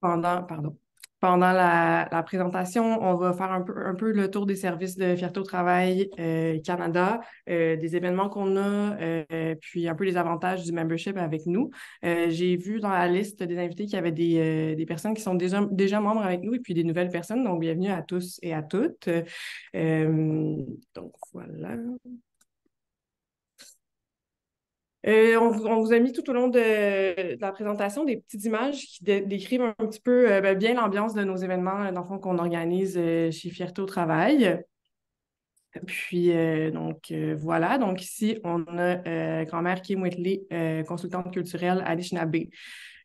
pendant, pardon, pendant la, présentation, on va faire un peu, le tour des services de Fierté au Travail euh, Canada, euh, des événements qu'on a, euh, puis un peu les avantages du membership avec nous. J'ai vu dans la liste des invités qu'il y avait des, personnes qui sont déjà, déjà membres avec nous et puis des nouvelles personnes. Donc, bienvenue à tous et à toutes. donc, voilà. Euh, on, vous a mis tout au long de, la présentation des petites images qui décrivent un petit peu euh, ben, bien l'ambiance de nos événements, euh, dans qu'on organise chez Fierté au Travail. Puis, donc, voilà. Donc, ici, on a grand-mère Kim Whitley, consultante culturelle à Anishinaabe,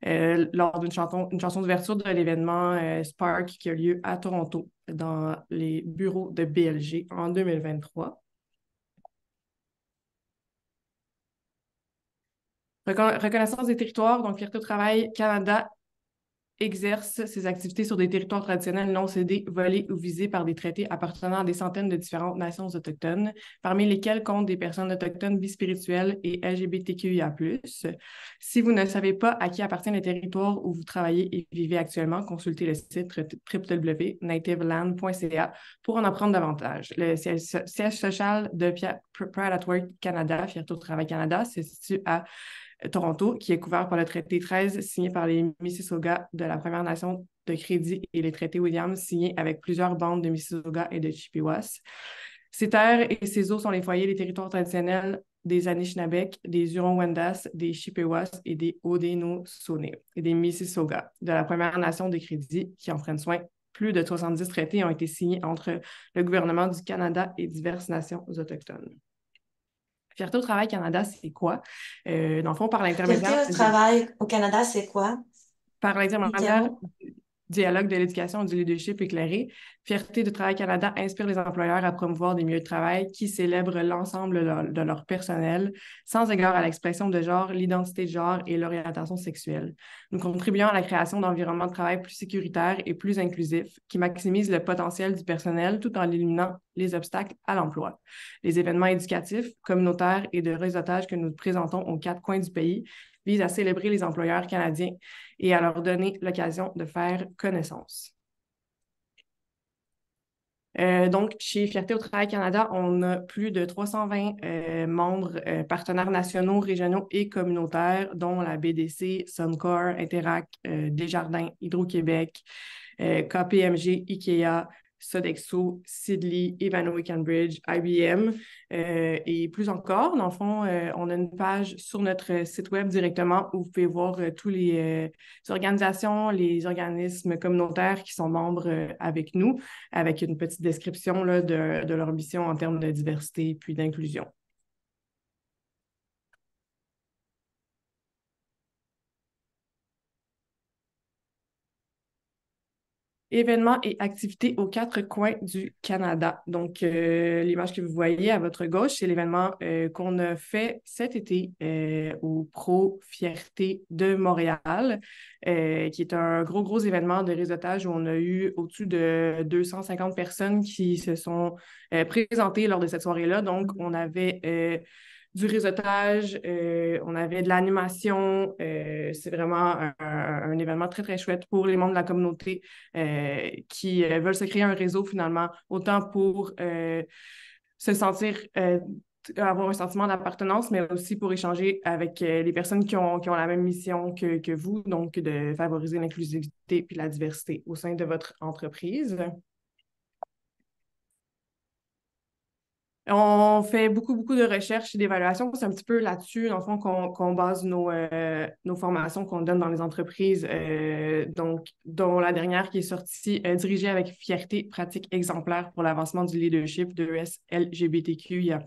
lors d'une chanson, une chanson d'ouverture de l'événement Spark qui a lieu à Toronto, dans les bureaux de BLG en 2023. reconnaissance des territoires, donc Fierté travail Canada exerce ses activités sur des territoires traditionnels non cédés, volés ou visés par des traités appartenant à des centaines de différentes nations autochtones, parmi lesquelles comptent des personnes autochtones bispirituelles et LGBTQIA+. Si vous ne savez pas à qui appartient les territoires où vous travaillez et vivez actuellement, consultez le site www.nativeland.ca pour en apprendre davantage. Le siège social de Pride at Work Canada, Fierté Travail Canada, se situe à Toronto, qui est couvert par le traité 13 signé par les Mississaugas de la Première Nation de Crédit et les traités Williams signés avec plusieurs bandes de Mississauga et de Chippewas. Ces terres et ces eaux sont les foyers des territoires traditionnels des Anishinabek, des huron wendas des Chippewas et des Haudenosaunee et des Mississauga de la Première Nation de Crédit qui en prennent soin. Plus de 70 traités ont été signés entre le gouvernement du Canada et diverses nations autochtones. Fierté au travail Canada, c'est quoi? Euh, dans le fond, par l'intermédiaire. Fierté au travail au Canada, c'est quoi? Par l'intermédiaire Dialogue de l'éducation et du leadership éclairé. Fierté du Travail Canada inspire les employeurs à promouvoir des milieux de travail qui célèbrent l'ensemble de leur, personnel, sans égard à l'expression de genre, l'identité de genre et l'orientation sexuelle. Nous contribuons à la création d'environnements de travail plus sécuritaires et plus inclusifs, qui maximisent le potentiel du personnel tout en éliminant les obstacles à l'emploi. Les événements éducatifs, communautaires et de réseautage que nous présentons aux quatre coins du pays vise à célébrer les employeurs canadiens et à leur donner l'occasion de faire connaissance. Euh, donc, chez Fierté au Travail Canada, on a plus de 320 euh, membres euh, partenaires nationaux, régionaux et communautaires, dont la BDC, Suncor, Interac, Desjardins, Hydro-Québec, KPMG, IKEA, Sodexo, Sidley, Ivanhoe Cambridge, IBM euh, et plus encore. Dans le fond, euh, on a une page sur notre site web directement où vous pouvez voir euh, toutes les organisations, les organismes communautaires qui sont membres avec nous, avec une petite description là, de, de leur mission en termes de diversité puis d'inclusion. événements et activités aux quatre coins du Canada. Donc, euh, l'image que vous voyez à votre gauche, c'est l'événement euh, qu'on a fait cet été euh, au Pro Fierté de Montréal, qui est un gros, gros événement de réseautage où on a eu au-dessus de 250 personnes qui se sont présentées lors de cette soirée-là. Donc, on avait du réseautage, euh, on avait de l'animation. Euh, c'est vraiment un, événement très, très chouette pour les membres de la communauté euh, qui veulent se créer un réseau finalement, autant pour se sentir avoir un sentiment d'appartenance, mais aussi pour échanger avec les personnes qui ont, la même mission que, que vous, donc de favoriser l'inclusivité puis la diversité au sein de votre entreprise. On fait beaucoup, beaucoup de recherches et d'évaluations. C'est un petit peu là-dessus, dans le fond, qu'on base euh, nos, formations qu'on donne dans les entreprises, euh, donc, dont la dernière qui est sortie, euh, dirigée avec fierté, pratique exemplaire pour l'avancement du leadership de SLGBTQIA.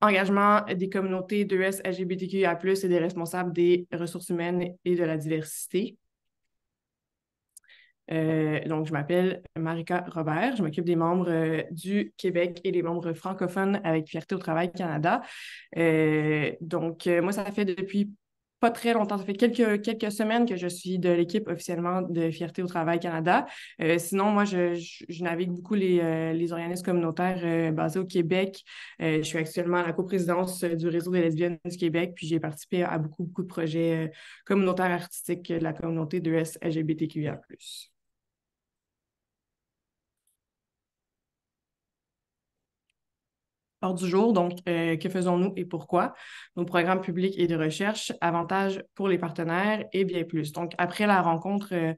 Engagement des communautés de plus et des responsables des ressources humaines et de la diversité. Euh, donc, je m'appelle Marika Robert. Je m'occupe des membres euh, du Québec et des membres francophones avec Fierté au Travail Canada. Euh, donc, moi, ça fait depuis pas très longtemps, ça fait quelques, semaines que je suis de l'équipe officiellement de Fierté au Travail Canada. sinon, moi, je, navigue beaucoup les, les organismes communautaires basés au Québec. je suis actuellement à la coprésidence du réseau des lesbiennes du Québec, puis j'ai participé à beaucoup, beaucoup de projets communautaires artistiques de la communauté de S LGBTQIA. Hors du jour, donc euh, que faisons-nous et pourquoi, nos programmes publics et de recherche, avantages pour les partenaires et bien plus. Donc, après la rencontre euh,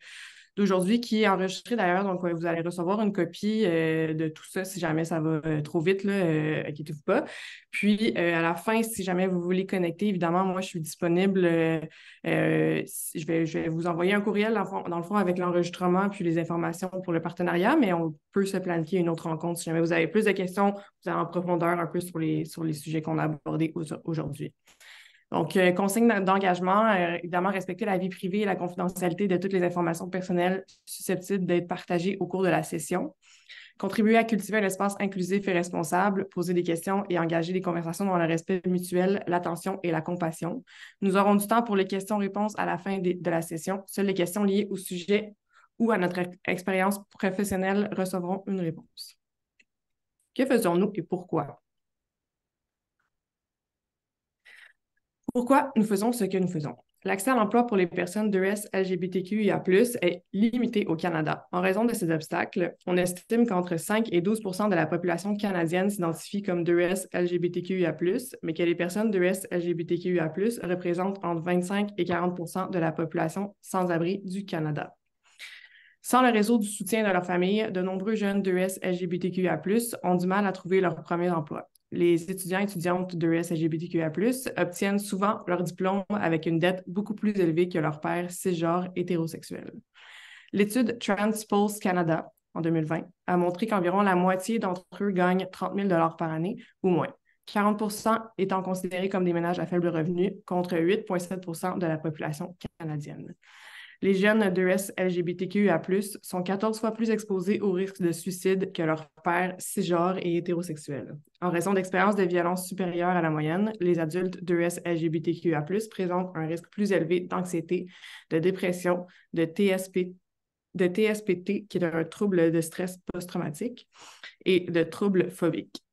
d'aujourd'hui qui est enregistré d'ailleurs. Donc, euh, vous allez recevoir une copie euh, de tout ça si jamais ça va euh, trop vite, là, inquiétez-vous pas. Puis, à la fin, si jamais vous voulez connecter, évidemment, moi, je suis disponible. je, vais, je vais vous envoyer un courriel, dans le fond, avec l'enregistrement puis les informations pour le partenariat, mais on peut se planifier une autre rencontre si jamais vous avez plus de questions, vous allez en profondeur un peu sur les, sur les sujets qu'on a abordés aujourd'hui. Donc, euh, consigne d'engagement, euh, évidemment, respecter la vie privée et la confidentialité de toutes les informations personnelles susceptibles d'être partagées au cours de la session. Contribuer à cultiver un espace inclusif et responsable, poser des questions et engager des conversations dans le respect mutuel, l'attention et la compassion. Nous aurons du temps pour les questions-réponses à la fin de la session. Seules les questions liées au sujet ou à notre expérience professionnelle recevront une réponse. Que faisons-nous et pourquoi? Pourquoi nous faisons ce que nous faisons? L'accès à l'emploi pour les personnes de S LGBTQIA+, est limité au Canada. En raison de ces obstacles, on estime qu'entre 5 et 12 de la population canadienne s'identifie comme de S LGBTQIA+, mais que les personnes de S LGBTQIA+, représentent entre 25 et 40 de la population sans-abri du Canada. Sans le réseau du soutien de leur famille, de nombreux jeunes de S LGBTQIA+, ont du mal à trouver leur premier emploi les étudiants et étudiantes de SLGBTQA+, obtiennent souvent leur diplôme avec une dette beaucoup plus élevée que leurs pairs cisgenres hétérosexuels. L'étude Transpose Canada en 2020 a montré qu'environ la moitié d'entre eux gagnent 30 000 par année ou moins, 40 étant considérés comme des ménages à faible revenu contre 8,7 de la population canadienne les jeunes de S-LGBTQA, sont 14 fois plus exposés au risque de suicide que leurs pères cisgenres et hétérosexuels. En raison d'expériences de violence supérieures à la moyenne, les adultes de lgbtqa présentent un risque plus élevé d'anxiété, de dépression, de TSP, de TSPT, qui est un trouble de stress post-traumatique, et de troubles phobiques.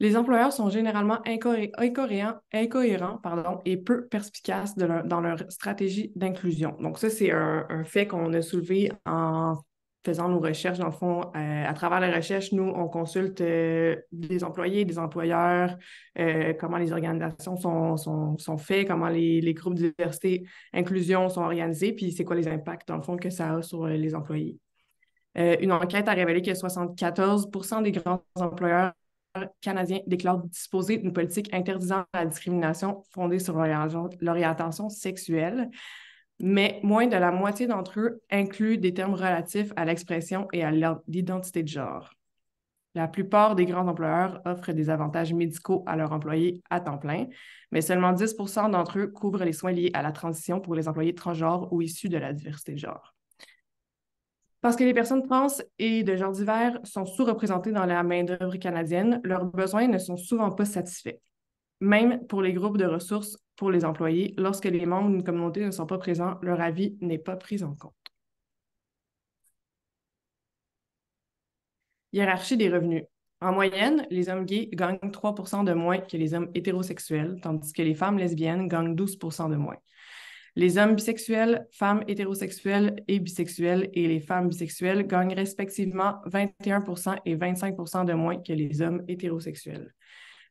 Les employeurs sont généralement incohérents, pardon, et peu perspicaces dans leur stratégie d'inclusion. Donc, ça, c'est un, fait qu'on a soulevé en faisant nos recherches. Dans le fond, euh, à travers les recherches, nous, on consulte euh, des employés, des employeurs, euh, comment les organisations sont, faites, comment les, groupes diversité, inclusion sont organisés, puis c'est quoi les impacts, dans le fond, que ça a sur les employés. une enquête a révélé que 74 des grands employeurs canadiens déclarent disposer d'une politique interdisant la discrimination fondée sur l'orientation sexuelle, mais moins de la moitié d'entre eux incluent des termes relatifs à l'expression et à l'identité de genre. La plupart des grands employeurs offrent des avantages médicaux à leurs employés à temps plein, mais seulement 10 d'entre eux couvrent les soins liés à la transition pour les employés transgenres ou issus de la diversité de genre. Parce que les personnes trans et de genre divers sont sous-représentées dans la main-d'œuvre canadienne, leurs besoins ne sont souvent pas satisfaits. Même pour les groupes de ressources pour les employés, lorsque les membres d'une communauté ne sont pas présents, leur avis n'est pas pris en compte. Hiérarchie des revenus. En moyenne, les hommes gays gagnent 3 de moins que les hommes hétérosexuels, tandis que les femmes lesbiennes gagnent 12 de moins. Les hommes bisexuels, femmes hétérosexuelles et bisexuelles et les femmes bisexuelles gagnent respectivement 21 et 25 de moins que les hommes hétérosexuels.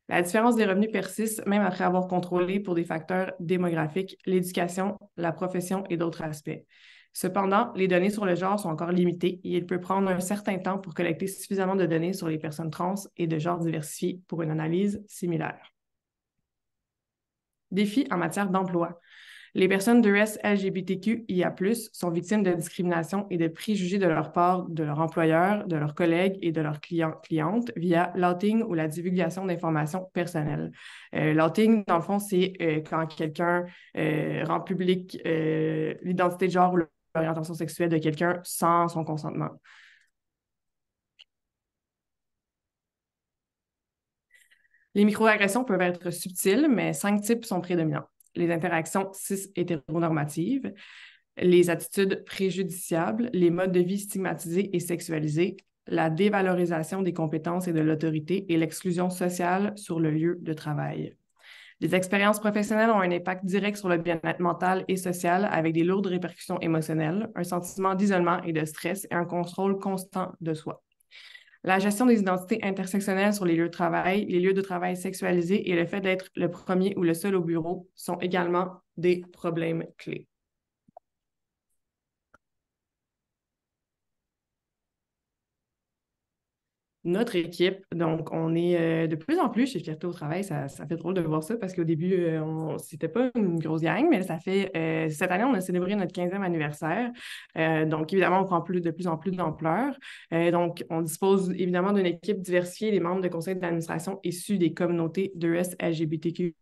La différence des revenus persiste même après avoir contrôlé pour des facteurs démographiques, l'éducation, la profession et d'autres aspects. Cependant, les données sur le genre sont encore limitées et il peut prendre un certain temps pour collecter suffisamment de données sur les personnes trans et de genres diversifiés pour une analyse similaire. Défi en matière d'emploi. Les personnes de race LGBTQIA+, sont victimes de discrimination et de préjugés de leur part, de leur employeur, de leurs collègues et de leurs clients, clientes via l'outing ou la divulgation d'informations personnelles. Euh, l'outing, dans le fond, c'est euh, quand quelqu'un euh, rend public l'identité de genre ou l'orientation sexuelle de quelqu'un sans son consentement. Les microagressions peuvent être subtiles, mais cinq types sont prédominants les interactions cis-hétéronormatives, les attitudes préjudiciables, les modes de vie stigmatisés et sexualisés, la dévalorisation des compétences et de l'autorité et l'exclusion sociale sur le lieu de travail. Les expériences professionnelles ont un impact direct sur le bien-être mental et social avec des lourdes répercussions émotionnelles, un sentiment d'isolement et de stress et un contrôle constant de soi. La gestion des identités intersectionnelles sur les lieux de travail, les lieux de travail sexualisés et le fait d'être le premier ou le seul au bureau sont également des problèmes clés. notre équipe. Donc, on est euh, de plus en plus chez Fierté au travail. Ça, fait drôle de voir ça parce qu'au début, euh, c'était pas une grosse gang, mais ça fait euh, cette année, on a célébré notre 15e anniversaire. donc, évidemment, on prend plus, de plus en plus d'ampleur. donc, on dispose évidemment d'une équipe diversifiée des membres de conseils d'administration issus des communautés d'ES LGBTQIA.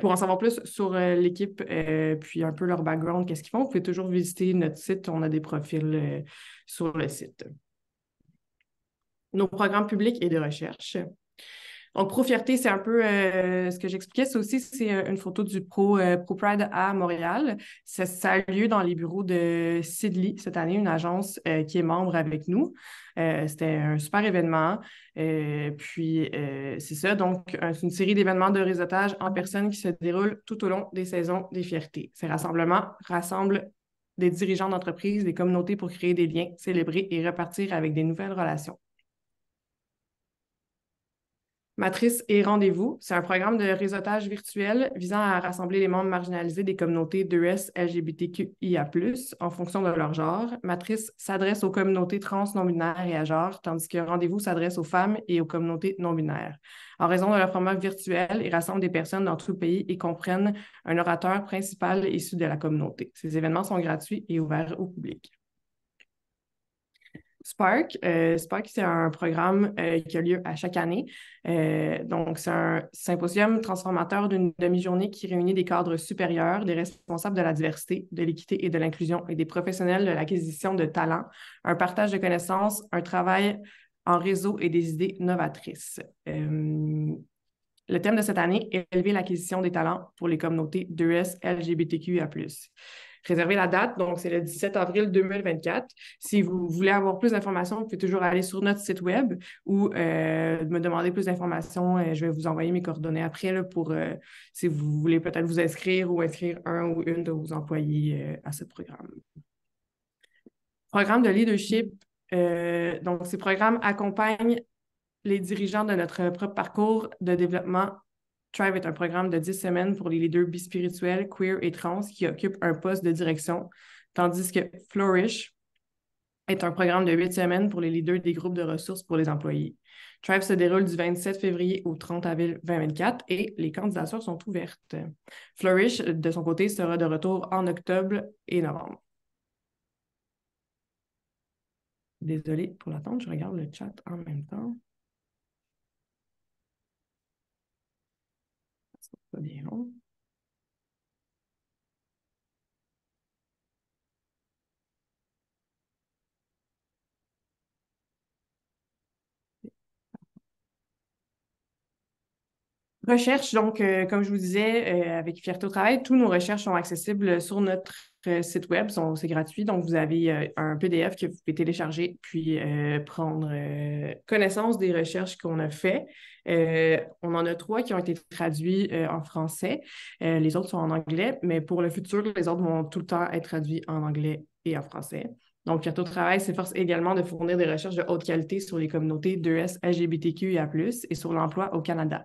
pour en savoir plus sur l'équipe, puis un peu leur background, qu'est-ce qu'ils font, vous pouvez toujours visiter notre site. On a des profils sur le site nos programmes publics et de recherche. Donc, Pro-Fierté, c'est un peu euh, ce que j'expliquais. C'est aussi c'est une photo du Pro, euh, Pride à Montréal. Ça, a lieu dans les bureaux de Sidley cette année, une agence euh, qui est membre avec nous. C'était un super événement. puis, c'est ça. Donc, c'est une série d'événements de réseautage en personne qui se déroulent tout au long des saisons des fiertés. Ces rassemblements rassemblent des dirigeants d'entreprise, des communautés pour créer des liens, célébrer et repartir avec des nouvelles relations. Matrice et Rendez-vous, c'est un programme de réseautage virtuel visant à rassembler les membres marginalisés des communautés d'ES, s LGBTQIA, en fonction de leur genre. Matrice s'adresse aux communautés trans non-binaires et à genre, tandis que Rendez-vous s'adresse aux femmes et aux communautés non-binaires. En raison de leur format virtuel, ils rassemblent des personnes dans tout le pays et comprennent un orateur principal issu de la communauté. Ces événements sont gratuits et ouverts au public. Spark, euh, Spark, c'est un programme euh, qui a lieu à chaque année. Euh, donc, c'est un symposium transformateur d'une demi-journée qui réunit des cadres supérieurs, des responsables de la diversité, de l'équité et de l'inclusion et des professionnels de l'acquisition de talents, un partage de connaissances, un travail en réseau et des idées novatrices. Le thème de cette année est élever l'acquisition des talents pour les communautés 2S LGBTQIA. Réserver la date. Donc, c'est le 17 avril 2024. Si vous voulez avoir plus d'informations, vous pouvez toujours aller sur notre site web ou euh, me demander plus d'informations. Euh, je vais vous envoyer mes coordonnées après pour euh, si vous voulez peut-être vous inscrire ou inscrire un ou une de vos employés à ce programme. Programme de leadership. donc, ces programmes accompagnent les dirigeants de notre propre parcours de développement TRIVE est un programme de 10 semaines pour les leaders bispirituels, queer et trans qui occupent un poste de direction, tandis que Flourish est un programme de 8 semaines pour les leaders des groupes de ressources pour les employés. Thrive se déroule du 27 février au 30 avril 2024 et les candidatures sont ouvertes. Flourish, de son côté, sera de retour en octobre et novembre. Désolée pour l'attente, je regarde le chat en même temps. Recherche, donc, euh, comme je vous disais, euh, avec Fierté au travail, tous nos recherches sont accessibles sur notre euh, site web, c'est gratuit. Donc, vous avez euh, un PDF que vous pouvez télécharger puis euh, prendre connaissance des recherches qu'on a faites. on en a trois qui ont été traduits en français. les autres sont en anglais, mais pour le futur, les autres vont tout le temps être traduits en anglais et en français. Donc, notre Travail s'efforce également de fournir des recherches de haute qualité sur les communautés 2S, LGBTQIA, et sur l'emploi au Canada.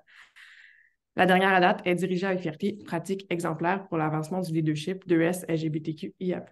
La dernière à date est dirigée avec fierté, pratique exemplaire pour l'avancement du leadership de S LGBTQIA.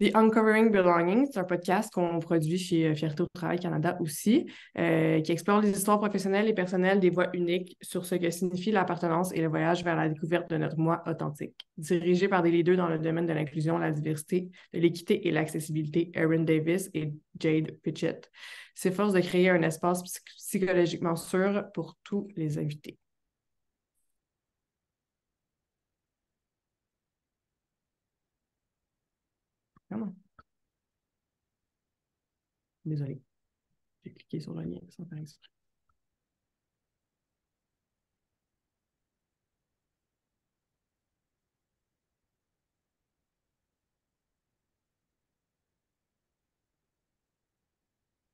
The Uncovering Belonging, c'est un podcast qu'on produit chez euh, Fierté au Travail Canada aussi, euh, qui explore les histoires professionnelles et personnelles des voix uniques sur ce que signifie l'appartenance et le voyage vers la découverte de notre moi authentique. Dirigé par des leaders dans le domaine de l'inclusion, la diversité, de l'équité et l'accessibilité, Erin Davis et Jade Pitchett, s'efforcent de créer un espace psychologiquement sûr pour tous les invités. Désolé. J'ai cliqué sur le lien sans faire exprès.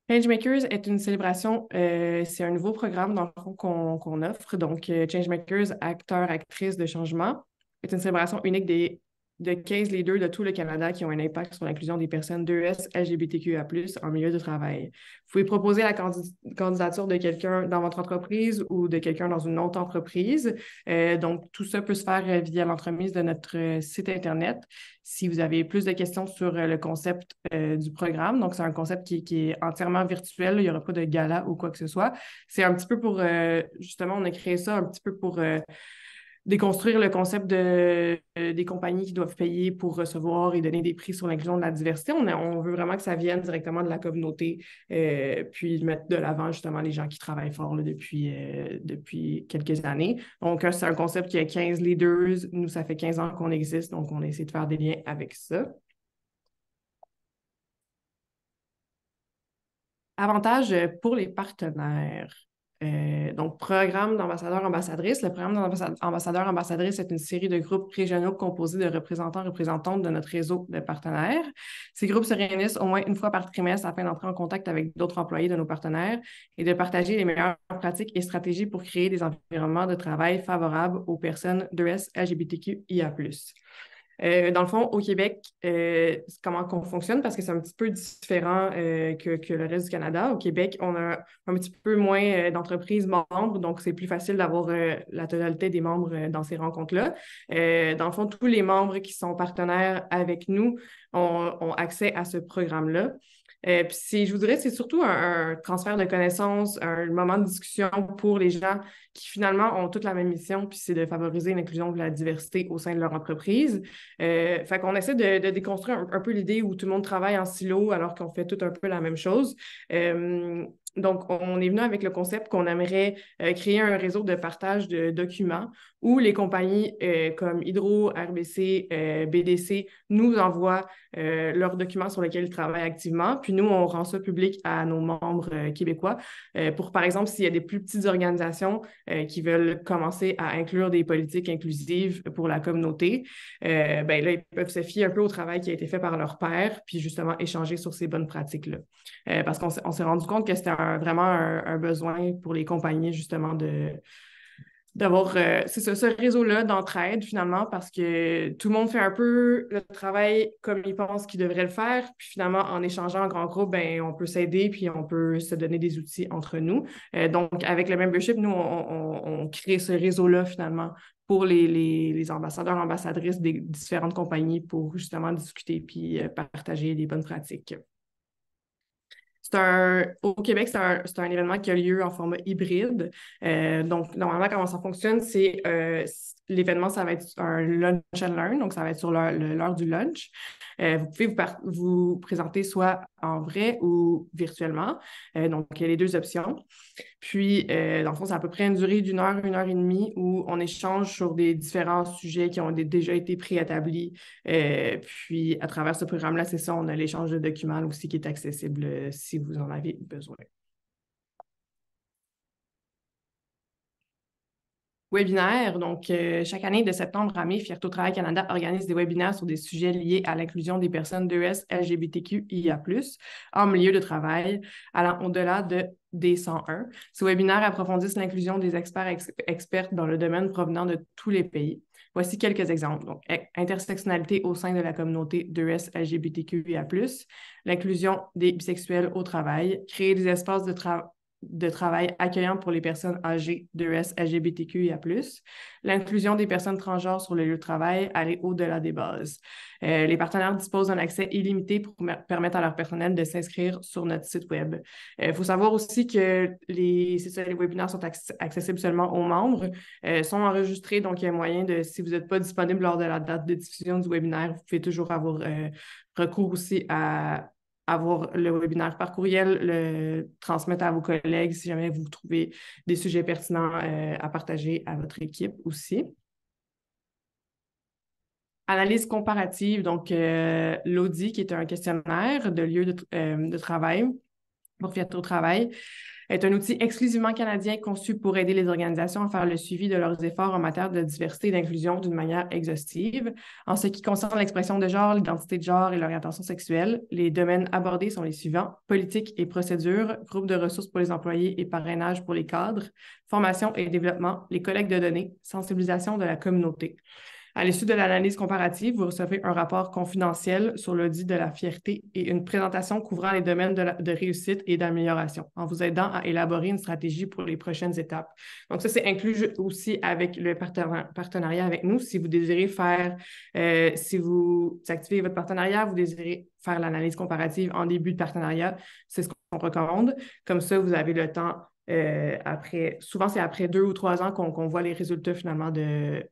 Changemakers est une célébration, euh, c'est un nouveau programme qu'on offre. Donc, euh, Changemakers, acteurs, actrices de changement, est une célébration unique des de 15 leaders de tout le Canada qui ont un impact sur l'inclusion des personnes 2S LGBTQIA+, en milieu de travail. Vous pouvez proposer la candidature de quelqu'un dans votre entreprise ou de quelqu'un dans une autre entreprise. Euh, donc, tout ça peut se faire euh, via l'entremise de notre euh, site Internet. Si vous avez plus de questions sur le concept du programme, donc c'est un concept qui, est entièrement virtuel, il n'y aura pas de gala ou quoi que ce soit. C'est un petit peu pour, justement, on a créé ça un petit peu pour déconstruire le concept de, euh, des compagnies qui doivent payer pour recevoir et donner des prix sur l'inclusion de la diversité. On, on, veut vraiment que ça vienne directement de la communauté, euh, puis mettre de l'avant justement les gens qui travaillent fort depuis, euh, depuis quelques années. Donc, c'est un concept qui a 15 leaders. Nous, ça fait 15 ans qu'on existe, donc on essaie de faire des liens avec ça. Avantages pour les partenaires. Euh, donc, programme dambassadeurs ambassadrice Le programme dambassadeurs ambassadrice est une série de groupes régionaux composés de représentants-représentantes de notre réseau de partenaires. Ces groupes se réunissent au moins une fois par trimestre afin d'entrer en contact avec d'autres employés de nos partenaires et de partager les meilleures pratiques et stratégies pour créer des environnements de travail favorables aux personnes de LGBTQIA. Euh, dans le fond, au Québec, euh, comment qu'on fonctionne, parce que c'est un petit peu différent euh, que, que, le reste du Canada. Au Québec, on a un petit peu moins d'entreprises membres, donc c'est plus facile d'avoir la totalité des membres dans ces rencontres-là. dans le fond, tous les membres qui sont partenaires avec nous ont, ont accès à ce programme-là. Euh, puis je voudrais dirais, c'est surtout un, transfert de connaissances, un moment de discussion pour les gens qui finalement ont toute la même mission, puis c'est de favoriser l'inclusion de la diversité au sein de leur entreprise. Euh, fait qu'on essaie de, déconstruire un, peu l'idée où tout le monde travaille en silo alors qu'on fait tout un peu la même chose. Euh, donc, on est venu avec le concept qu'on aimerait créer un réseau de partage de documents où les compagnies euh, comme Hydro, RBC, euh, BDC nous envoient euh, leurs documents sur lesquels ils travaillent activement. Puis nous, on rend ça public à nos membres québécois pour, par exemple, s'il y a des plus petites organisations qui veulent commencer à inclure des politiques inclusives pour la communauté, ben là, ils peuvent se fier un peu au travail qui a été fait par leur père, puis justement échanger sur ces bonnes pratiques-là. parce qu'on s'est rendu compte que c'était vraiment un besoin pour les compagnies, justement, de d'avoir euh, c'est ce, réseau-là d'entraide finalement parce que tout le monde fait un peu le travail comme il pense qu'il devrait le faire. Puis finalement, en échangeant en grand groupe, ben, on peut s'aider puis on peut se donner des outils entre nous. Euh, donc, avec le membership, nous, on, crée ce réseau-là finalement pour les, ambassadeurs, ambassadrices des différentes compagnies pour justement discuter puis euh, partager les bonnes pratiques. Un, au Québec, c'est un, événement qui a lieu en format hybride. Euh, donc, normalement, comment ça fonctionne, c'est euh, l'événement, ça va être un lunch and learn, donc ça va être sur l'heure du lunch. Euh, vous pouvez vous, présenter soit en vrai ou virtuellement. Euh, donc, il y a les deux options. Puis, euh, dans le fond, c'est à peu près une durée d'une heure, une heure et demie où on échange sur des différents sujets qui ont déjà été préétablis. puis, à travers ce programme-là, c'est ça, on a l'échange de documents aussi qui est accessible si vous en avez besoin. Webinaire. Donc, euh, chaque année, de septembre à mai, Fierto Travail Canada organise des webinaires sur des sujets liés à l'inclusion des personnes d'ES LGBTQIA, en milieu de travail, allant au-delà de des 101. Ces webinaires approfondissent l'inclusion des experts experts dans le domaine provenant de tous les pays. Voici quelques exemples. Donc, intersectionnalité au sein de la communauté d'ES LGBTQIA, l'inclusion des bisexuels au travail, créer des espaces de, travail de travail accueillant pour les personnes âgées de S, LGBTQIA+. L'inclusion des personnes transgenres sur le lieu de travail allait au-delà des bases. Euh, les partenaires disposent d'un accès illimité pour permettre à leur personnel de s'inscrire sur notre site web. Il euh, faut savoir aussi que les, webinaires sont accessibles seulement aux membres, euh, sont enregistrés, donc il y a moyen de, si vous n'êtes pas disponible lors de la date de diffusion du webinaire, vous pouvez toujours avoir recours aussi à, avoir le webinaire par courriel, le transmettre à vos collègues si jamais vous trouvez des sujets pertinents euh, à partager à votre équipe aussi. Analyse comparative, donc euh, l'audit qui est un questionnaire de lieu de euh, travail, pour Fiat au travail est un outil exclusivement canadien conçu pour aider les organisations à faire le suivi de leurs efforts en matière de diversité et d'inclusion d'une manière exhaustive. En ce qui concerne l'expression de genre, l'identité de genre et l'orientation sexuelle, les domaines abordés sont les suivants politique et procédures, groupe de ressources pour les employés et parrainage pour les cadres, formation et développement, les collectes de données, sensibilisation de la communauté. À l'issue de l'analyse comparative, vous recevrez un rapport confidentiel sur l'audit de la fierté et une présentation couvrant les domaines de, réussite et d'amélioration en vous aidant à élaborer une stratégie pour les prochaines étapes. Donc, ça, c'est inclus aussi avec le partenariat avec nous. Si vous désirez faire, euh, si vous activez votre partenariat, vous désirez faire l'analyse comparative en début de partenariat, c'est ce qu'on recommande. Comme ça, vous avez le temps euh, après, souvent c'est après deux ou trois ans qu'on voit les résultats finalement de,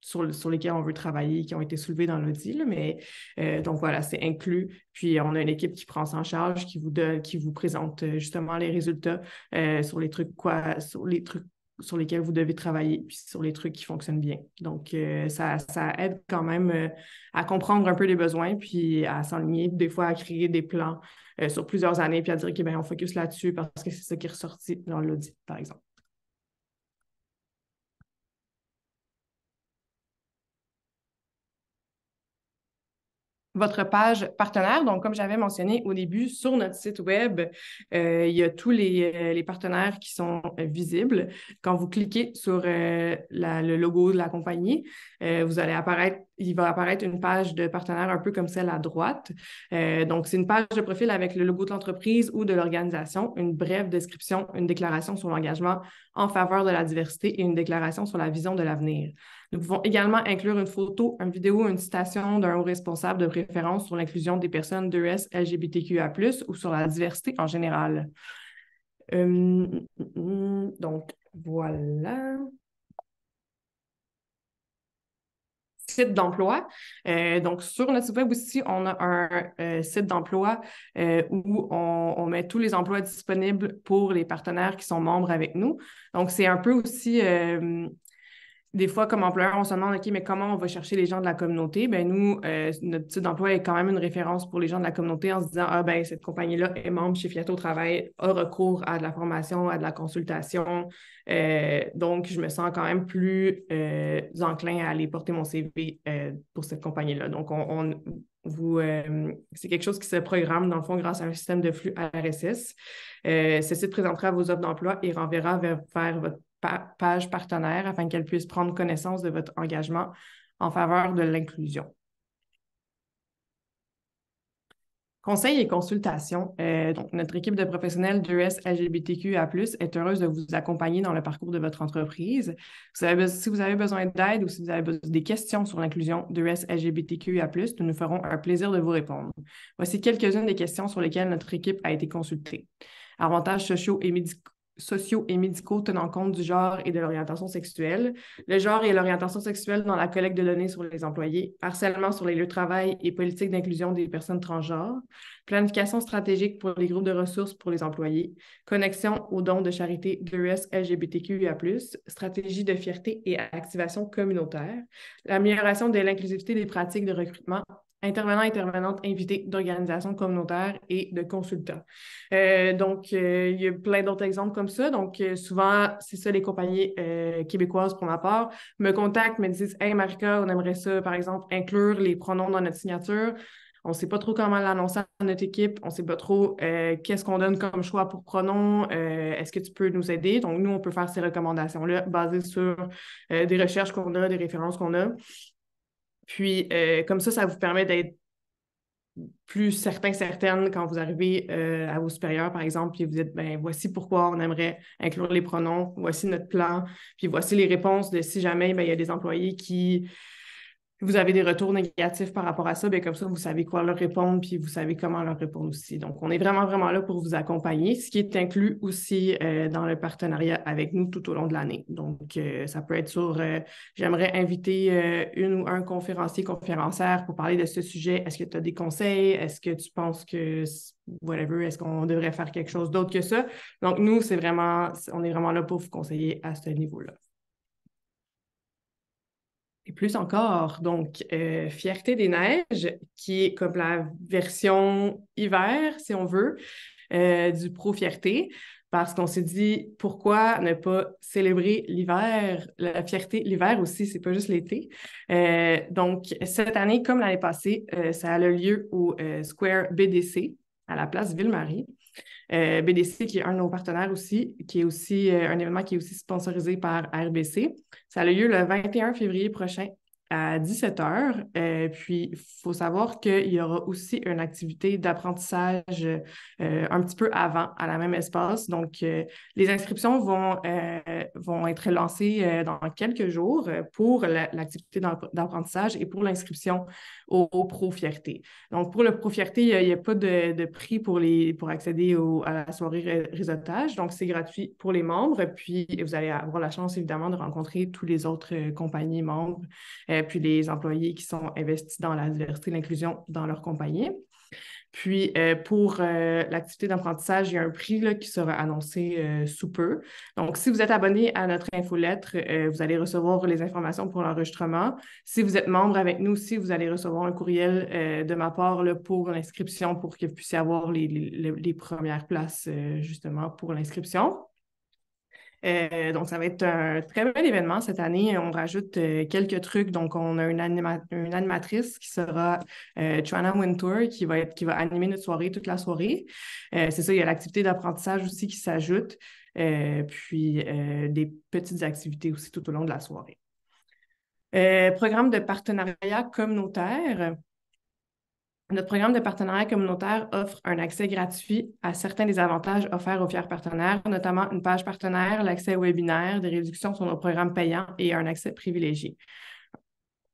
sur, lesquels on veut travailler, qui ont été soulevés dans l'audit. Mais euh, donc voilà, c'est inclus. Puis on a une équipe qui prend ça en charge, qui vous donne, qui vous présente euh, justement les résultats euh, sur les trucs quoi, sur les trucs sur lesquels vous devez travailler, puis sur les trucs qui fonctionnent bien. Donc, ça, ça, aide quand même à comprendre un peu les besoins, puis à s'enligner, des fois à créer des plans sur plusieurs années, puis à dire, qu'on ben, focus là-dessus parce que c'est ça qui est ressorti dans l'audit, par exemple. votre page partenaire. Donc, comme j'avais mentionné au début, sur notre site web, euh, il y a tous les, euh, partenaires qui sont euh, visibles. Quand vous cliquez sur le logo de la compagnie, vous allez apparaître il va apparaître une page de partenaire un peu comme celle à droite. Euh, donc, c'est une page de profil avec le logo de l'entreprise ou de l'organisation, une brève description, une déclaration sur l'engagement en faveur de la diversité et une déclaration sur la vision de l'avenir. Nous pouvons également inclure une photo, une vidéo, une citation d'un haut responsable de préférence sur l'inclusion des personnes d'ES LGBTQA ou sur la diversité en général. Euh, mm, mm, mm, donc, voilà. site d'emploi. Euh, donc, sur notre site web aussi, on a un euh, site d'emploi euh, où on, met tous les emplois disponibles pour les partenaires qui sont membres avec nous. Donc, c'est un peu aussi des fois, comme employeur, on se demande, OK, mais comment on va chercher les gens de la communauté? Ben nous, euh, notre site d'emploi est quand même une référence pour les gens de la communauté en se disant, ah ben cette compagnie-là est membre chez Fiat au travail, a recours à de la formation, à de la consultation. Euh, donc, je me sens quand même plus euh, enclin à aller porter mon CV pour cette compagnie-là. Donc, on, vous, c'est quelque chose qui se programme dans le fond grâce à un système de flux RSS. Ce site présentera vos offres d'emploi et renverra vers, vers votre page partenaire afin qu'elle puisse prendre connaissance de votre engagement en faveur de l'inclusion. Conseils et consultations. Euh, notre équipe de professionnels d'US LGBTQIA+, est heureuse de vous accompagner dans le parcours de votre entreprise. si vous avez besoin d'aide ou si vous avez des questions sur l'inclusion d'US LGBTQIA+, nous nous ferons un plaisir de vous répondre. Voici quelques-unes des questions sur lesquelles notre équipe a été consultée. Avantages sociaux et médicaux sociaux et médicaux tenant compte du genre et de l'orientation sexuelle, le genre et l'orientation sexuelle dans la collecte de données sur les employés, harcèlement sur les lieux de travail et politique d'inclusion des personnes transgenres, planification stratégique pour les groupes de ressources pour les employés, connexion aux dons de charité l'US LGBTQIA+, stratégie de fierté et activation communautaire, l'amélioration de l'inclusivité des pratiques de recrutement intervenants, intervenantes invités d'organisations communautaires et de consultants. Euh, donc, euh, il y a plein d'autres exemples comme ça. Donc, euh, souvent, c'est ça, les compagnies québécoises, pour ma part, me contactent, me disent Hey, Marika, on aimerait ça, par exemple, inclure les pronoms dans notre signature. On ne sait pas trop comment l'annoncer à notre équipe. On ne sait pas trop qu'est-ce qu'on donne comme choix pour pronoms. Est-ce que tu peux nous aider? Donc, nous, on peut faire ces recommandations-là basées sur des recherches qu'on a, des références qu'on a. Puis euh, comme ça, ça vous permet d'être plus certain, certaine quand vous arrivez euh, à vos supérieurs, par exemple, puis vous dites, ben voici pourquoi on aimerait inclure les pronoms, voici notre plan, puis voici les réponses de si jamais ben, il y a des employés qui vous avez des retours négatifs par rapport à ça, bien comme ça, vous savez quoi leur répondre, puis vous savez comment leur répondre aussi. Donc, on est vraiment, vraiment là pour vous accompagner, ce qui est inclus aussi euh, dans le partenariat avec nous tout au long de l'année. Donc, euh, ça peut être sur, euh, j'aimerais inviter une ou un conférencier, conférencière pour parler de ce sujet. Est-ce que tu as des conseils? Est-ce que tu penses que, whatever, est-ce qu'on devrait faire quelque chose d'autre que ça? Donc, nous, c'est vraiment, on est vraiment là pour vous conseiller à ce niveau-là. Et plus encore, donc, euh, Fierté des Neiges, qui est comme la version hiver, si on veut, euh, du Pro Fierté, parce qu'on s'est dit pourquoi ne pas célébrer l'hiver, la fierté, l'hiver aussi, c'est pas juste l'été. Euh, donc, cette année, comme l'année passée, ça a lieu au Square BDC, à la place Ville-Marie. Euh, BDC, qui est un de nos partenaires aussi, qui est aussi euh, un événement qui est aussi sponsorisé par RBC. Ça a lieu le 21 février prochain à 17 h euh, puis, il faut savoir qu'il y aura aussi une activité d'apprentissage euh, un petit peu avant, à la même espace. Donc, euh, les inscriptions vont, vont être lancées dans quelques jours pour l'activité d'apprentissage et pour l'inscription au, Pro Fierté. Donc, pour le Pro Fierté, il n'y a, pas de, prix pour, les, pour accéder à la soirée réseautage. Donc, c'est gratuit pour les membres. Puis, vous allez avoir la chance, évidemment, de rencontrer tous les autres compagnies membres puis les employés qui sont investis dans la diversité et l'inclusion dans leur compagnie. Puis euh, pour euh, l'activité d'apprentissage, il y a un prix qui sera annoncé euh, sous peu. Donc, si vous êtes abonné à notre infolettre, vous allez recevoir les informations pour l'enregistrement. Si vous êtes membre avec nous aussi, vous allez recevoir un courriel de ma part pour l'inscription pour que vous puissiez avoir les premières places justement pour l'inscription. Euh, donc, ça va être un très bel événement cette année. On rajoute euh, quelques trucs. Donc, on a une, animatrice qui sera euh, Joanna Wintour qui va, être, qui va animer notre soirée toute la soirée. Euh, c'est ça, il y a l'activité d'apprentissage aussi qui s'ajoute, puis des petites activités aussi tout au long de la soirée. programme de partenariat communautaire. Notre programme de partenariat communautaire offre un accès gratuit à certains des avantages offerts aux fiers partenaires, notamment une page partenaire, l'accès aux webinaires, des réductions sur nos programmes payants et un accès privilégié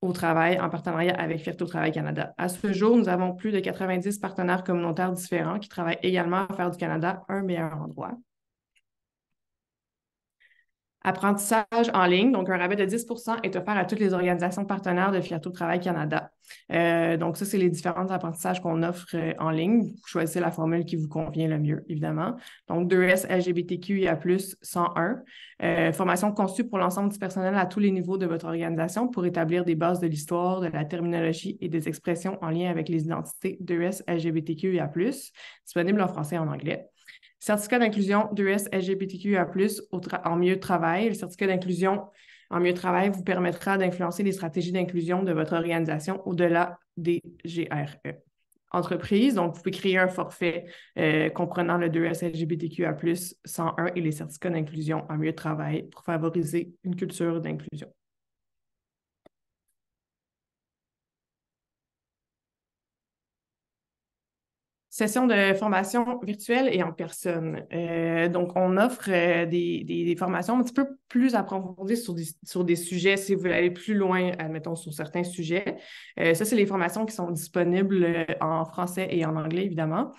au travail en partenariat avec Fierté au Travail Canada. À ce jour, nous avons plus de 90 partenaires communautaires différents qui travaillent également à faire du Canada un meilleur endroit. Apprentissage en ligne, donc un rabais de 10 est offert à toutes les organisations partenaires de Fierté au Travail Canada. Euh, donc, ça, c'est les différents apprentissages qu'on offre euh, en ligne. Vous choisissez la formule qui vous convient le mieux, évidemment. Donc, 2S LGBTQIA, 101. formation conçue pour l'ensemble du personnel à tous les niveaux de votre organisation pour établir des bases de l'histoire, de la terminologie et des expressions en lien avec les identités 2S LGBTQIA, disponible en français et en anglais. Certificat d'inclusion 2S LGBTQA en mieux de travail. Le certificat d'inclusion en mieux de travail vous permettra d'influencer les stratégies d'inclusion de votre organisation au-delà des GRE. Entreprise, donc vous pouvez créer un forfait euh, comprenant le 2S LGBTQA, 101 et les certificats d'inclusion en mieux de travail pour favoriser une culture d'inclusion. Session de formation virtuelle et en personne. Euh, donc, on offre euh, des, formations un petit peu plus approfondies sur des, sujets, si vous voulez aller plus loin, admettons, sur certains sujets. Euh, ça, c'est les formations qui sont disponibles en français et en anglais, évidemment.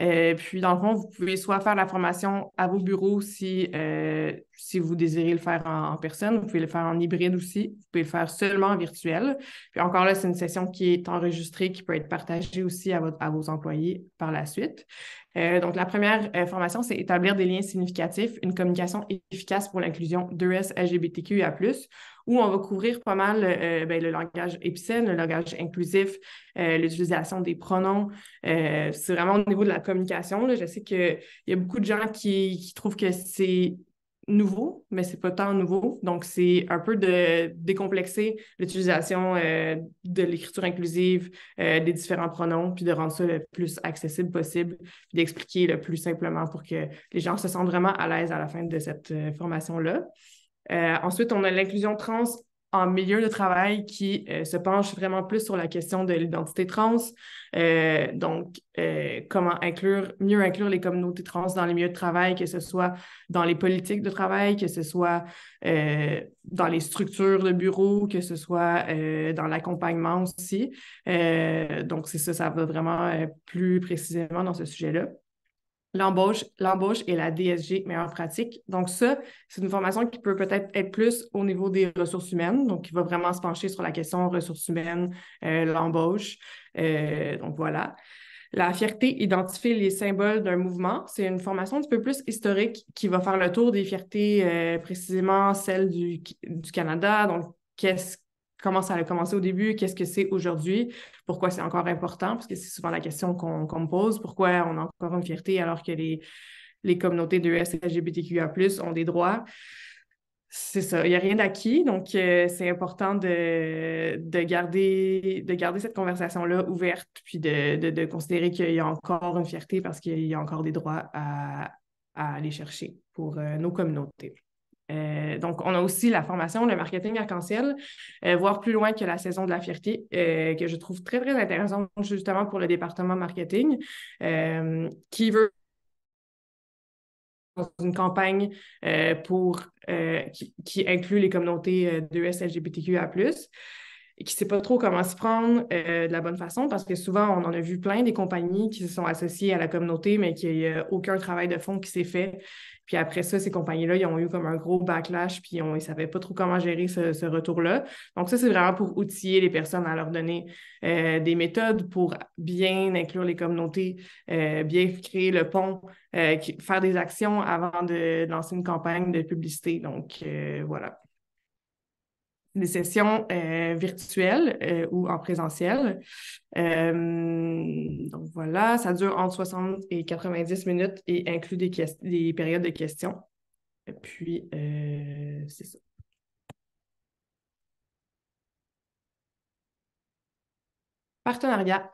Euh, puis, dans le fond, vous pouvez soit faire la formation à vos bureaux si, euh, si vous désirez le faire en, personne, vous pouvez le faire en hybride aussi, vous pouvez le faire seulement en virtuel. Puis encore là, c'est une session qui est enregistrée, qui peut être partagée aussi à, votre, à vos employés par la suite. Euh, donc, la première euh, formation, c'est établir des liens significatifs, une communication efficace pour l'inclusion sGbtQ s plus, où on va couvrir pas mal euh, ben, le langage épicène, le langage inclusif, l'utilisation des pronoms. c'est vraiment au niveau de la communication. je sais qu'il y a beaucoup de gens qui trouvent que c'est nouveau, mais c'est pas tant nouveau. Donc, c'est un peu de décomplexer l'utilisation euh, de l'écriture inclusive, euh, des différents pronoms, puis de rendre ça le plus accessible possible, puis d'expliquer le plus simplement pour que les gens se sentent vraiment à l'aise à la fin de cette euh, formation-là. ensuite, on a l'inclusion trans en milieu de travail qui euh, se penche vraiment plus sur la question de l'identité trans, euh, donc euh, comment inclure, mieux inclure les communautés trans dans les milieux de travail, que ce soit dans les politiques de travail, que ce soit dans les structures de bureau, que ce soit dans l'accompagnement aussi. donc, c'est ça, ça va vraiment plus précisément dans ce sujet-là l'embauche, l'embauche et la DSG meilleure pratique. Donc ça, c'est une formation qui peut peut-être être plus au niveau des ressources humaines, donc qui va vraiment se pencher sur la question ressources humaines, euh, l'embauche. Euh, donc voilà. La fierté, identifier les symboles d'un mouvement, c'est une formation un petit peu plus historique qui va faire le tour des fiertés, euh, précisément celle du, du Canada, donc qu'est-ce comment ça a commencé au début, qu'est-ce que c'est aujourd'hui, pourquoi c'est encore important, parce que c'est souvent la question qu'on me pose, pourquoi on a encore une fierté alors que les, communautés de ont des droits. C'est ça, il n'y a rien d'acquis, donc euh, c'est important de, garder, de garder cette conversation-là ouverte, puis de, considérer qu'il y a encore une fierté parce qu'il y a encore des droits à, aller chercher pour euh, nos communautés. Euh, donc, on a aussi la formation, le marketing arc-en-ciel, euh, voire plus loin que la saison de la fierté, euh, que je trouve très, très intéressante justement pour le département marketing, qui veut une campagne pour, qui, inclut les communautés de SLGBTQA+, qui ne sait pas trop comment se prendre de la bonne façon, parce que souvent, on en a vu plein des compagnies qui se sont associées à la communauté, mais qu'il n'y a aucun travail de fond qui s'est fait puis après ça, ces compagnies-là, ils ont eu comme un gros backlash, puis ils ne savaient pas trop comment gérer ce, retour-là. Donc ça, c'est vraiment pour outiller les personnes, à leur donner euh, des méthodes pour bien inclure les communautés, euh, bien créer le pont, euh, faire des actions avant de lancer une campagne de publicité. Donc voilà des sessions euh, virtuelles euh, ou en présentiel. Euh, donc voilà, ça dure entre 60 et 90 minutes et inclut des, des périodes de questions. puis, c'est ça. Partenariat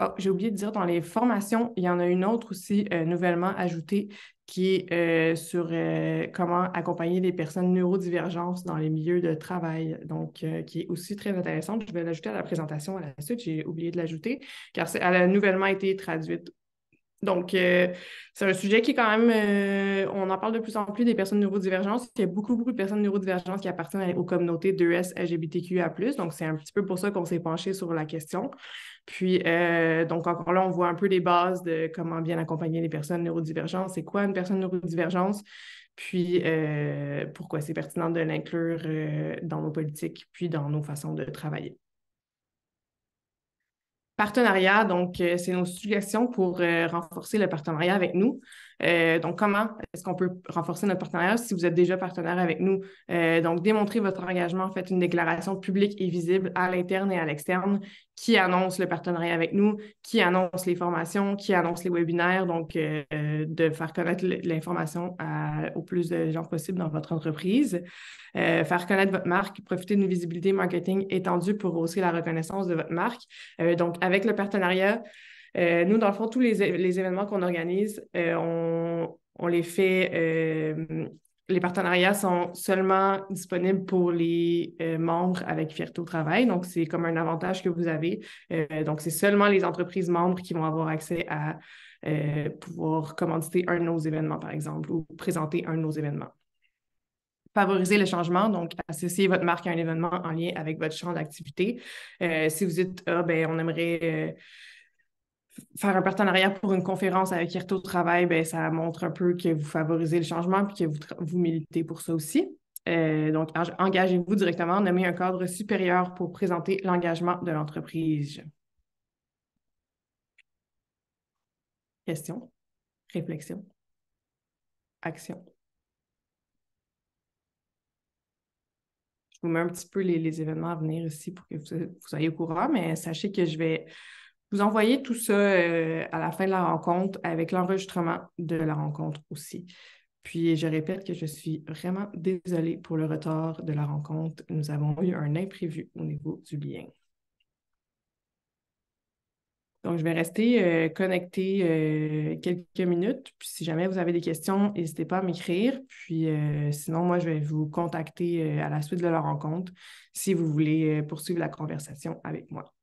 ah, j'ai oublié de dire, dans les formations, il y en a une autre aussi euh, nouvellement ajoutée qui est euh, sur euh, comment accompagner les personnes neurodivergences dans les milieux de travail, donc qui est aussi très intéressante. Je vais l'ajouter à la présentation à la suite, j'ai oublié de l'ajouter, car elle a nouvellement été traduite donc, c'est un sujet qui est quand même, on en parle de plus en plus des personnes neurodivergences. Il y a beaucoup, beaucoup de personnes neurodivergences qui appartiennent aux communautés 2S, LGBTQA. Donc, c'est un petit peu pour ça qu'on s'est penché sur la question. Puis, euh, donc, encore là, on voit un peu les bases de comment bien accompagner les personnes neurodivergentes. C'est quoi une personne neurodivergence? Puis, euh, pourquoi c'est pertinent de l'inclure euh, dans nos politiques, puis dans nos façons de travailler. Partenariat, donc, c'est nos suggestions pour renforcer le partenariat avec nous. Euh, donc, comment est-ce qu'on peut renforcer notre partenariat si vous êtes déjà partenaire avec nous? Euh, donc, démontrez votre engagement, faites une déclaration publique et visible à l'interne et à l'externe qui annonce le partenariat avec nous, qui annonce les formations, qui annonce les webinaires, donc euh, de faire connaître l'information au plus de gens possible dans votre entreprise, faire connaître votre marque, profiter d'une visibilité marketing étendue pour hausser la reconnaissance de votre marque. donc, avec le partenariat, euh, nous, dans le fond, tous les, événements qu'on organise, euh, on, les fait. Euh, les partenariats sont seulement disponibles pour les membres avec Fierté au travail. Donc, c'est comme un avantage que vous avez. donc, c'est seulement les entreprises membres qui vont avoir accès à pouvoir commanditer un de nos événements, par exemple, ou présenter un de nos événements favoriser le changement, donc associer votre marque à un événement en lien avec votre champ d'activité. si vous dites, ah, ben, on aimerait faire un partenariat pour une conférence avec de Travail, ben, ça montre un peu que vous favorisez le changement et que vous, militez pour ça aussi. Euh, donc, engagez-vous directement, nommez un cadre supérieur pour présenter l'engagement de l'entreprise. Question, réflexion, action. Je vous mets un petit peu les, événements à venir ici pour que vous soyez au courant, mais sachez que je vais vous envoyez tout ça euh, à la fin de la rencontre avec l'enregistrement de la rencontre aussi. Puis je répète que je suis vraiment désolée pour le retard de la rencontre. Nous avons eu un imprévu au niveau du lien. Donc, je vais rester euh, connectée euh, quelques minutes. Puis si jamais vous avez des questions, n'hésitez pas à m'écrire. Puis sinon, moi, je vais vous contacter à la suite de la rencontre si vous voulez poursuivre la conversation avec moi.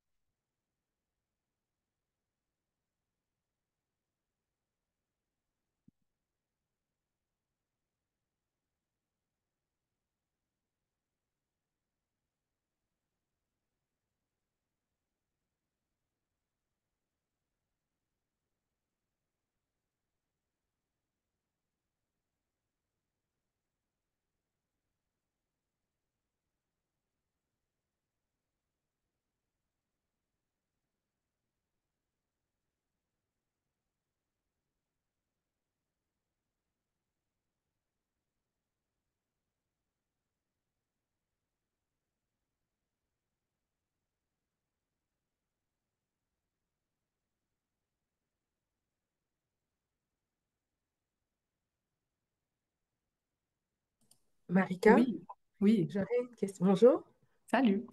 Marika Oui. oui. J'aurais une question. Bonjour. Salut.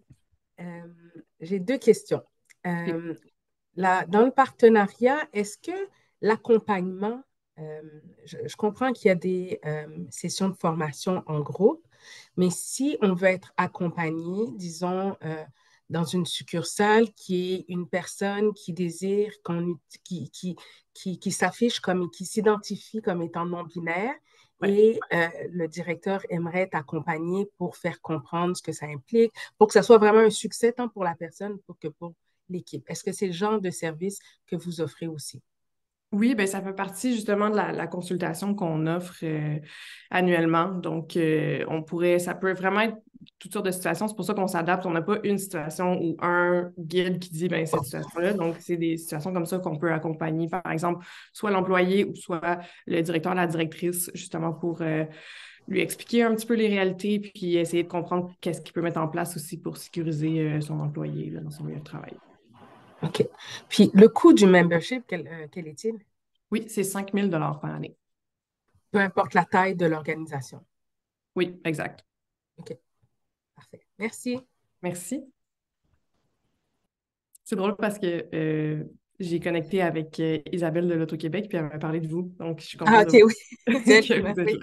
Euh, j'ai deux questions. Euh, dans le partenariat, est-ce que l'accompagnement, euh, je, comprends qu'il y a des sessions de formation en groupe, mais si on veut être accompagné, disons, dans une succursale qui est une personne qui désire, qui, qui, qui, qui s'affiche comme, qui s'identifie comme étant non-binaire et euh, le directeur aimerait t'accompagner pour faire comprendre ce que ça implique, pour que ça soit vraiment un succès tant pour la personne pour que pour l'équipe. Est-ce que c'est le genre de service que vous offrez aussi? Oui, ben ça fait partie justement de la, consultation qu'on offre euh, annuellement. Donc, euh, on pourrait, ça peut vraiment être toutes sortes de situations. C'est pour ça qu'on s'adapte. On n'a pas une situation ou un guide qui dit ben, cette situation-là. Donc, c'est des situations comme ça qu'on peut accompagner, par exemple, soit l'employé ou soit le directeur, la directrice, justement pour euh, lui expliquer un petit peu les réalités puis essayer de comprendre qu'est-ce qu'il peut mettre en place aussi pour sécuriser euh, son employé dans son lieu de travail. OK. Puis, le coût du membership, quel, euh, quel est-il? Oui, c'est 5 000 par année. Peu importe la taille de l'organisation. Oui, exact. OK. Merci. Merci. C'est drôle parce que euh, j'ai connecté avec euh, Isabelle de l'Auto-Québec, puis elle m'a parlé de vous. Donc, je suis contente. Ah, ok, oui.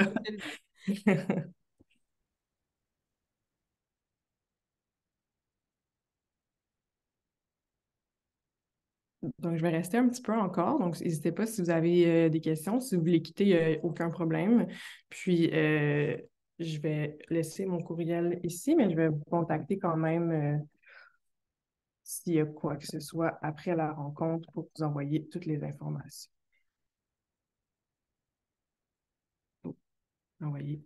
Donc, je vais rester un petit peu encore. Donc, n'hésitez pas si vous avez euh, des questions. Si vous voulez quitter, aucun problème. Puis, je vais laisser mon courriel ici, mais je vais vous contacter quand même euh, s'il y a quoi que ce soit après la rencontre pour vous envoyer toutes les informations. Oh, envoyer.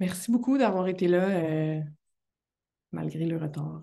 Merci beaucoup d'avoir été là euh, malgré le retard.